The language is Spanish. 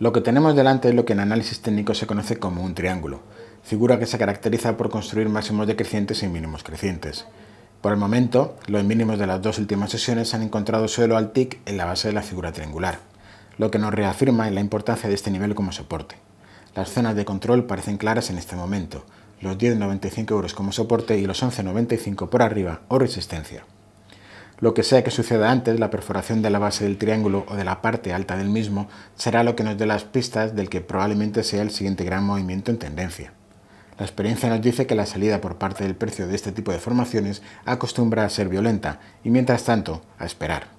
Lo que tenemos delante es lo que en análisis técnico se conoce como un triángulo, figura que se caracteriza por construir máximos decrecientes y mínimos crecientes. Por el momento, los mínimos de las dos últimas sesiones han encontrado suelo al TIC en la base de la figura triangular, lo que nos reafirma la importancia de este nivel como soporte. Las zonas de control parecen claras en este momento, los 10,95 euros como soporte y los 11,95 por arriba o resistencia. Lo que sea que suceda antes, la perforación de la base del triángulo o de la parte alta del mismo, será lo que nos dé las pistas del que probablemente sea el siguiente gran movimiento en tendencia. La experiencia nos dice que la salida por parte del precio de este tipo de formaciones acostumbra a ser violenta y mientras tanto a esperar.